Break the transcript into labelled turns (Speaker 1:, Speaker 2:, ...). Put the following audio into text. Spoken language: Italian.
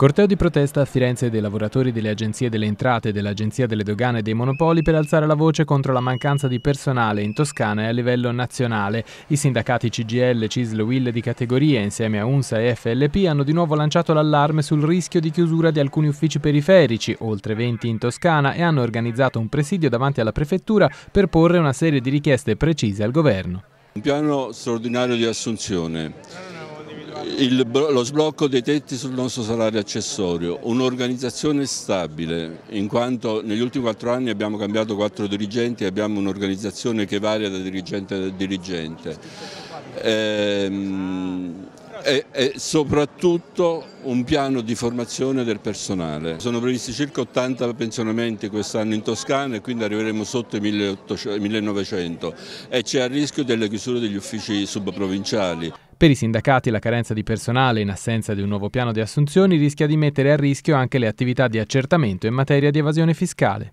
Speaker 1: Corteo di protesta a Firenze dei lavoratori delle agenzie delle entrate, dell'agenzia delle dogane e dei monopoli per alzare la voce contro la mancanza di personale in Toscana e a livello nazionale. I sindacati CGL, CISL, WIL di categoria insieme a UNSA e FLP hanno di nuovo lanciato l'allarme sul rischio di chiusura di alcuni uffici periferici, oltre 20 in Toscana, e hanno organizzato un presidio davanti alla prefettura per porre una serie di richieste precise al governo.
Speaker 2: Un piano straordinario di assunzione il, lo sblocco dei tetti sul nostro salario accessorio, un'organizzazione stabile, in quanto negli ultimi quattro anni abbiamo cambiato quattro dirigenti e abbiamo un'organizzazione che varia da dirigente a dirigente. Ehm, e, e, soprattutto un piano di formazione del personale. Sono previsti circa 80 pensionamenti quest'anno in Toscana e quindi arriveremo sotto i 1900 e c'è il rischio delle chiusure degli uffici subprovinciali.
Speaker 1: Per i sindacati la carenza di personale in assenza di un nuovo piano di assunzioni rischia di mettere a rischio anche le attività di accertamento in materia di evasione fiscale.